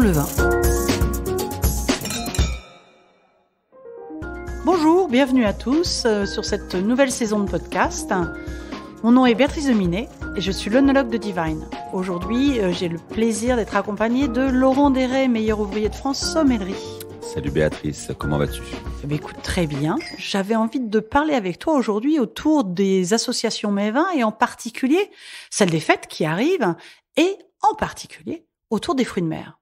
le vin. Bonjour, bienvenue à tous euh, sur cette nouvelle saison de podcast. Mon nom est Béatrice Deminet et je suis l'onologue de Divine. Aujourd'hui, euh, j'ai le plaisir d'être accompagnée de Laurent Deret, meilleur ouvrier de France, sommellerie. Salut Béatrice, comment vas-tu eh Écoute, très bien. J'avais envie de parler avec toi aujourd'hui autour des associations vins et en particulier celle des fêtes qui arrivent et en particulier autour des fruits de mer.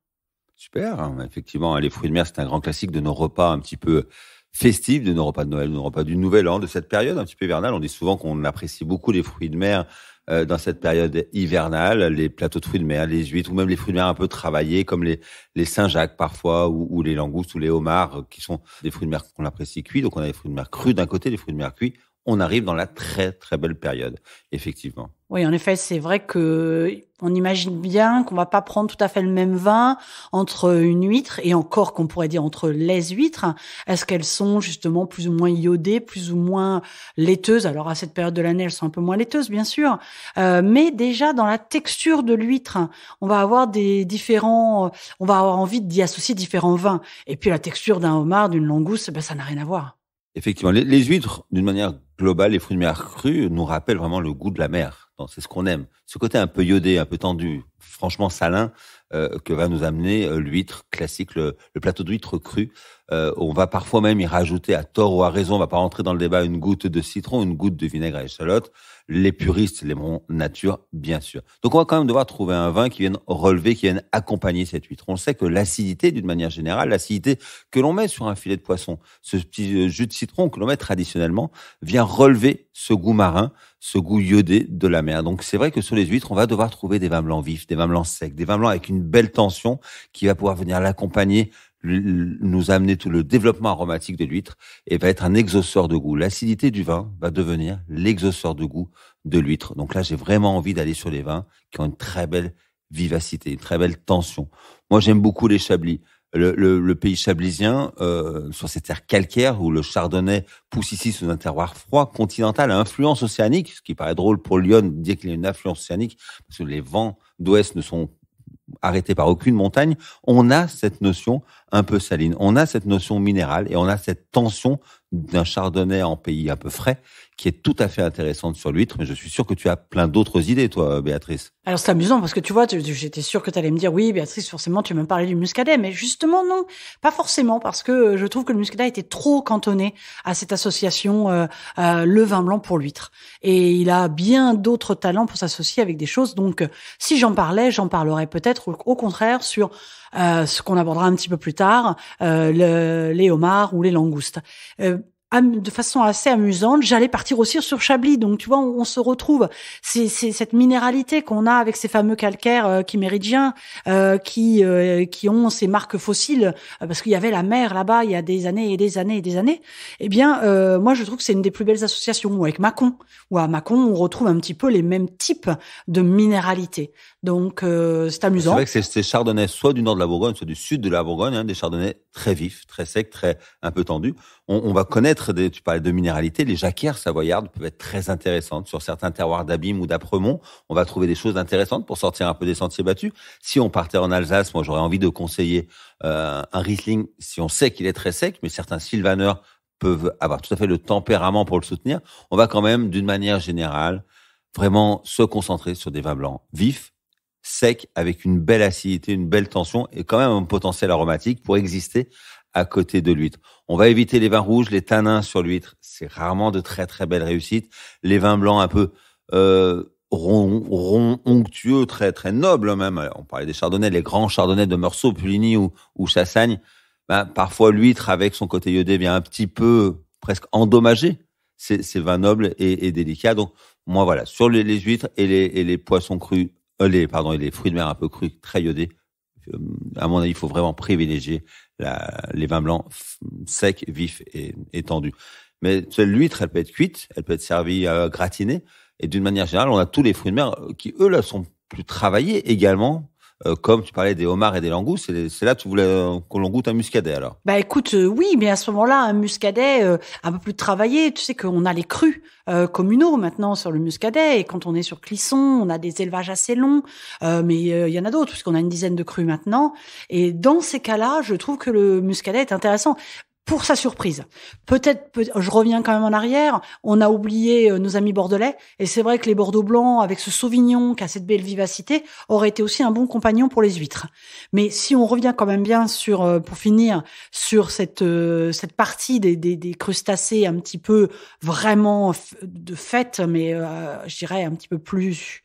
Super. Effectivement, les fruits de mer, c'est un grand classique de nos repas un petit peu festifs, de nos repas de Noël, de nos repas du Nouvel An, de cette période un petit peu hivernale. On dit souvent qu'on apprécie beaucoup les fruits de mer euh, dans cette période hivernale, les plateaux de fruits de mer, les huîtres ou même les fruits de mer un peu travaillés comme les, les Saint-Jacques parfois ou, ou, les langoustes ou les homards euh, qui sont des fruits de mer qu'on apprécie cuits. Donc on a les fruits de mer crus d'un côté, les fruits de mer cuits on arrive dans la très très belle période, effectivement. Oui, en effet, c'est vrai que on imagine bien qu'on va pas prendre tout à fait le même vin entre une huître et encore qu'on pourrait dire entre les huîtres. Est-ce qu'elles sont justement plus ou moins iodées, plus ou moins laiteuses Alors à cette période de l'année, elles sont un peu moins laiteuses, bien sûr, euh, mais déjà dans la texture de l'huître, on va avoir des différents, on va avoir envie d'y associer différents vins. Et puis la texture d'un homard, d'une langouste, eh ben, ça n'a rien à voir. Effectivement, les, huîtres, d'une manière globale, les fruits de mer crus nous rappellent vraiment le goût de la mer. C'est ce qu'on aime. Ce côté un peu iodé, un peu tendu, franchement salin, euh, que va nous amener euh, l'huître classique, le, plateau d'huître cru euh, on va parfois même y rajouter à tort ou à raison, on va pas rentrer dans le débat, une goutte de citron, une goutte de vinaigre à échalote. Les puristes l'aimeront nature, bien sûr. Donc on va quand même devoir trouver un vin qui vienne relever, qui vienne accompagner cette huître. On sait que l'acidité, d'une manière générale, l'acidité que l'on met sur un filet de poisson, ce petit euh, jus de citron que l'on met traditionnellement, vient relever ce goût marin, ce goût iodé de la mer. Donc c'est vrai que sur les huîtres, on va devoir trouver des vins blancs vifs, des vins blancs secs, des vins blancs avec une belle tension qui va pouvoir venir l'accompagner nous amener tout le développement aromatique de l'huître et va être un exauceur de goût. L'acidité du vin va devenir l'exauceur de goût de l'huître. Donc là, j'ai vraiment envie d'aller sur les vins qui ont une très belle vivacité, une très belle tension. Moi, j'aime beaucoup les Chablis. Le, pays chablisien, euh, sur ces terres calcaires où le chardonnay pousse ici sous un terroir froid, continental, à influence océanique, ce qui paraît drôle pour Lyon dire qu'il y a une influence océanique, parce que les vents d'ouest ne sont pas arrêté par aucune montagne, on a cette notion un peu saline, on a cette notion minérale et on a cette tension d'un chardonnay en pays un peu frais, qui est tout à fait intéressante sur l'huître, mais je suis sûr que tu as plein d'autres idées, toi, Béatrice. Alors c'est amusant, parce que tu vois, j'étais sûr que tu allais me dire, oui, Béatrice, forcément, tu veux me parler du muscadet, mais justement, non, pas forcément, parce que euh, je trouve que le muscadet était trop cantonné à cette association euh, euh, le vin blanc pour l'huître. Et il a bien d'autres talents pour s'associer avec des choses, donc si j'en parlais, j'en parlerais peut-être, au contraire, sur euh, ce qu'on abordera un petit peu plus tard, euh, les homards ou les langoustes. Euh, de façon assez amusante, j'allais partir aussi sur Chablis. Donc, tu vois, on, se retrouve. C'est cette minéralité qu'on a avec ces fameux calcaires euh, euh, qui méridiens, euh, qui qui ont ces marques fossiles, parce qu'il y avait la mer là-bas il y a des années et des années et des années. Eh bien, moi, je trouve que c'est une des plus belles associations. avec Macon Ou à Mâcon, on retrouve un petit peu les mêmes types de minéralité. Donc, c'est amusant. C'est vrai que ces chardonnay soit du nord de la Bourgogne, soit du sud de la Bourgogne, hein, des chardonnays très vifs, très secs, très un peu tendus. on va connaître tu parlais de minéralité, les jacquères savoyardes peuvent être très intéressantes. Sur certains terroirs d'Abîme ou d'Apremont, on va trouver des choses intéressantes pour sortir un peu des sentiers battus. Si on partait en Alsace, moi j'aurais envie de conseiller euh, un Riesling si on sait qu'il est très sec, mais certains sylvaneurs peuvent avoir tout à fait le tempérament pour le soutenir. On va quand même, d'une manière générale, vraiment se concentrer sur des vins blancs vifs, secs, avec une belle acidité, une belle tension et quand même un potentiel aromatique pour exister à côté de l'huître. On va éviter les vins rouges, les tanins sur l'huître, c'est rarement de très très belles réussites. Les vins blancs un peu euh, ronds, onctueux, très très nobles même. On parlait des chardonnays, les grands chardonnays de Meursault, Puligny ou, Chassagne. Ben, parfois l'huître avec son côté iodé vient un petit peu presque endommager ces, ces vins nobles et, délicats. Donc moi voilà, sur les, huîtres et les, poissons crus, euh, et les fruits de mer un peu crus, très iodés, euh, à mon avis, il faut vraiment privilégier les vins blancs secs, vifs et, tendus. Mais l'huître, elle peut être cuite, elle peut être servie euh, gratinée. Et d'une manière générale, on a tous les fruits de mer euh, qui, eux, là, sont plus travaillés également euh, comme tu parlais des homards et des langoustes, c'est là que tu voulais euh, l'on goûte un muscadet alors Bah écoute, euh, oui, mais à ce moment-là, un muscadet un peu plus travaillé. Tu sais qu'on a les crus communaux maintenant sur le muscadet, et quand on est sur Clisson, on a des élevages assez longs, mais il y en a d'autres, puisqu'on a une dizaine de crus maintenant. Et dans ces cas-là, je trouve que le muscadet est intéressant pour sa surprise. Peut-être, je reviens quand même en arrière, on a oublié euh, nos amis bordelais, et c'est vrai que les Bordeaux blancs, avec ce Sauvignon qui a cette belle vivacité, auraient été aussi un bon compagnon pour les huîtres. Mais si on revient quand même bien sur, euh, pour finir, sur cette, euh, cette partie des, crustacés un petit peu vraiment de fête, mais je dirais un petit peu plus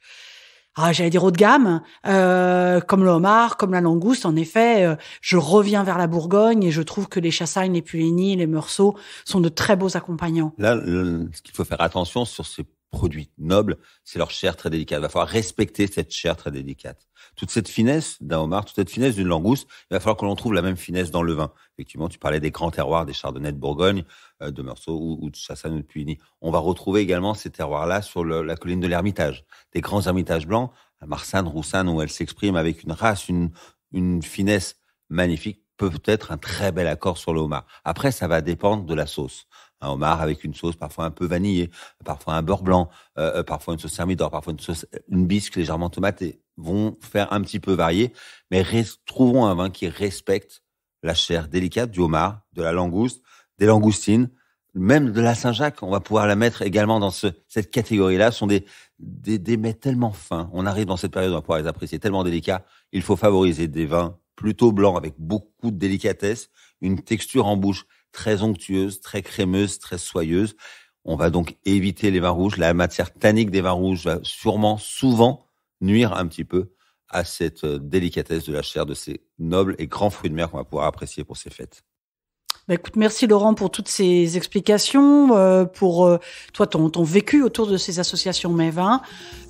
ah, j'allais dire haut de gamme, euh, comme le homard, comme la langouste. En effet, euh, je reviens vers la Bourgogne et je trouve que les chassagnes, les pulénies, les morceaux sont de très beaux accompagnants. Là, ce qu'il faut faire attention sur ces Produits nobles, c'est leur chair très délicate. Il va falloir respecter cette chair très délicate. Toute cette finesse d'un homard, toute cette finesse d'une langouste, il va falloir que l'on trouve la même finesse dans le vin. Effectivement, tu parlais des grands terroirs, des chardonnays de Bourgogne, euh, de Meursault ou, de Chassagne ou de Puigny. On va retrouver également ces terroirs-là sur la colline de l'Ermitage. Des grands ermitages blancs, à Marsanne, Roussanne, où elle s'exprime avec une race, une finesse magnifique peut-être un très bel accord sur le homard. Après, ça va dépendre de la sauce. Un homard avec une sauce parfois un peu vanillée, parfois un beurre blanc, euh, euh, parfois une sauce thermidor, parfois une sauce, euh, une bisque légèrement tomatée, vont faire un petit peu varier. Mais trouvons un vin qui respecte la chair délicate du homard, de la langouste, des langoustines, même de la Saint-Jacques. On va pouvoir la mettre également dans ce, cette catégorie-là. Ce sont des, des, des mets tellement fins. On arrive dans cette période, on va pouvoir les apprécier tellement délicats. Il faut favoriser des vins plutôt blanc, avec beaucoup de délicatesse, une texture en bouche très onctueuse, très crémeuse, très soyeuse. On va donc éviter les vins rouges. La matière tannique des vins rouges va sûrement, souvent, nuire un petit peu à cette euh, délicatesse de la chair de ces nobles et grands fruits de mer qu'on va pouvoir apprécier pour ces fêtes. Bah, merci Laurent pour toutes ces explications, euh, pour euh, toi ton, vécu autour de ces associations MEVA.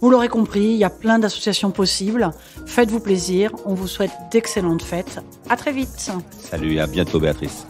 Vous l'aurez compris, il y a plein d'associations possibles. Faites-vous plaisir, on vous souhaite d'excellentes fêtes. À très vite. Salut à bientôt Béatrice.